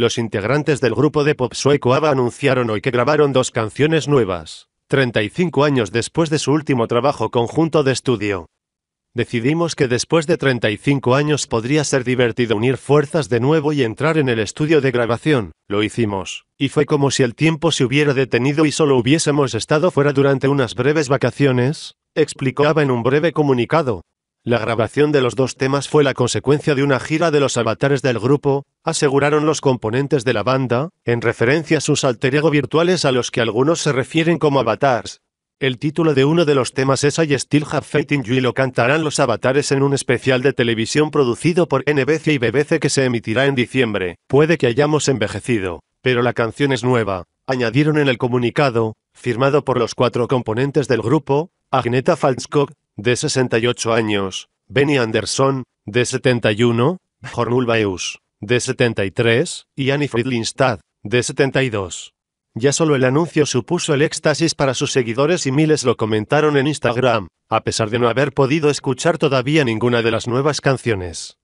Los integrantes del grupo de pop sueco ABBA anunciaron hoy que grabaron dos canciones nuevas, 35 años después de su último trabajo conjunto de estudio. Decidimos que después de 35 años podría ser divertido unir fuerzas de nuevo y entrar en el estudio de grabación, lo hicimos, y fue como si el tiempo se hubiera detenido y solo hubiésemos estado fuera durante unas breves vacaciones, explicó explicaba en un breve comunicado. La grabación de los dos temas fue la consecuencia de una gira de los avatares del grupo, aseguraron los componentes de la banda, en referencia a sus alter ego virtuales a los que algunos se refieren como avatars. El título de uno de los temas es I Still Have Faith in You y lo cantarán los avatares en un especial de televisión producido por NBC y BBC que se emitirá en diciembre. Puede que hayamos envejecido, pero la canción es nueva, añadieron en el comunicado, firmado por los cuatro componentes del grupo, Agneta Falskog, de 68 años, Benny Anderson, de 71, Hornul Baeus, de 73, y Annie Friedlinstad, de 72. Ya solo el anuncio supuso el éxtasis para sus seguidores y miles lo comentaron en Instagram, a pesar de no haber podido escuchar todavía ninguna de las nuevas canciones.